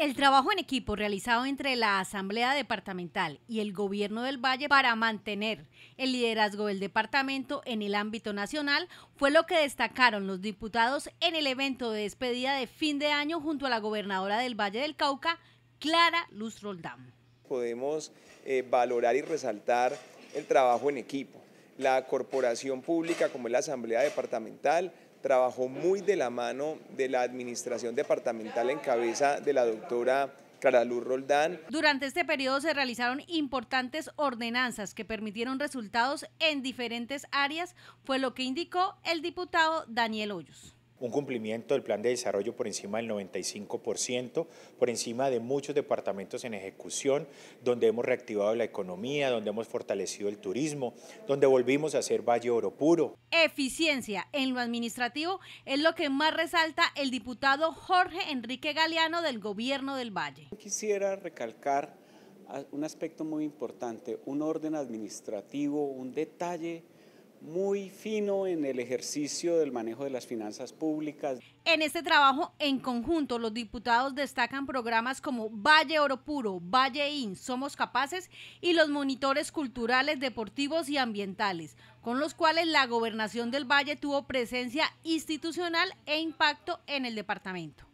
El trabajo en equipo realizado entre la Asamblea Departamental y el Gobierno del Valle para mantener el liderazgo del departamento en el ámbito nacional fue lo que destacaron los diputados en el evento de despedida de fin de año junto a la gobernadora del Valle del Cauca, Clara Luz Roldán. Podemos eh, valorar y resaltar el trabajo en equipo. La corporación pública como es la Asamblea Departamental trabajó muy de la mano de la administración departamental en cabeza de la doctora Caraluz Roldán. Durante este periodo se realizaron importantes ordenanzas que permitieron resultados en diferentes áreas, fue lo que indicó el diputado Daniel Hoyos un cumplimiento del plan de desarrollo por encima del 95%, por encima de muchos departamentos en ejecución, donde hemos reactivado la economía, donde hemos fortalecido el turismo, donde volvimos a ser Valle Oro Puro. Eficiencia en lo administrativo es lo que más resalta el diputado Jorge Enrique Galeano del gobierno del Valle. Quisiera recalcar un aspecto muy importante, un orden administrativo, un detalle muy fino en el ejercicio del manejo de las finanzas públicas. En este trabajo en conjunto, los diputados destacan programas como Valle Oro Puro, Valle IN, Somos Capaces y los monitores culturales, deportivos y ambientales, con los cuales la gobernación del Valle tuvo presencia institucional e impacto en el departamento.